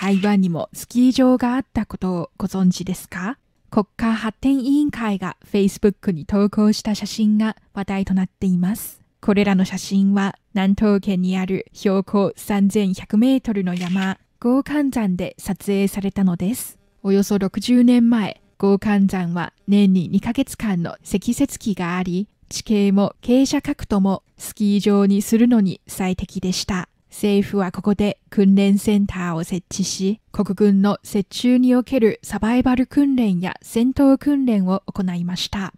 台湾にもスキー場があったことをご存知ですか国家発展委員会が Facebook に投稿した写真が話題となっています。これらの写真は南東県にある標高3100メートルの山、合寒山で撮影されたのです。およそ60年前、合寒山は年に2ヶ月間の積雪期があり、地形も傾斜角度もスキー場にするのに最適でした。政府はここで訓練センターを設置し、国軍の接中におけるサバイバル訓練や戦闘訓練を行いました。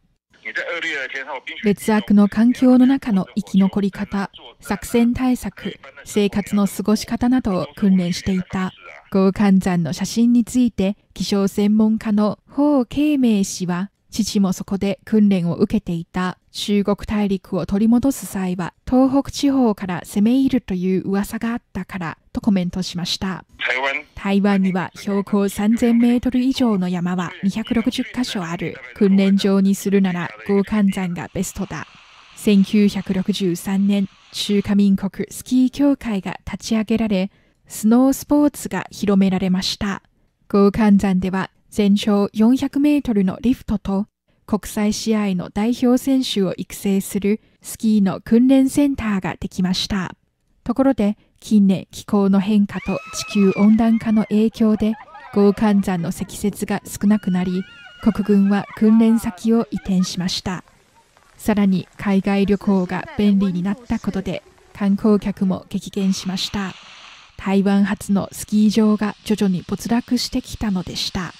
劣悪の環境の中の生き残り方、作戦対策、生活の過ごし方などを訓練していた合関山の写真について気象専門家の方慶明氏は父もそこで訓練を受けていた中国大陸を取り戻す際は東北地方から攻め入るという噂があったからとコメントしました台湾には標高3000メートル以上の山は260カ所ある訓練場にするなら豪関山がベストだ1963年中華民国スキー協会が立ち上げられスノースポーツが広められました豪関山では全長400メートルのリフトと国際試合の代表選手を育成するスキーの訓練センターができました。ところで近年気候の変化と地球温暖化の影響で合寒山の積雪が少なくなり国軍は訓練先を移転しました。さらに海外旅行が便利になったことで観光客も激減しました。台湾発のスキー場が徐々に没落してきたのでした。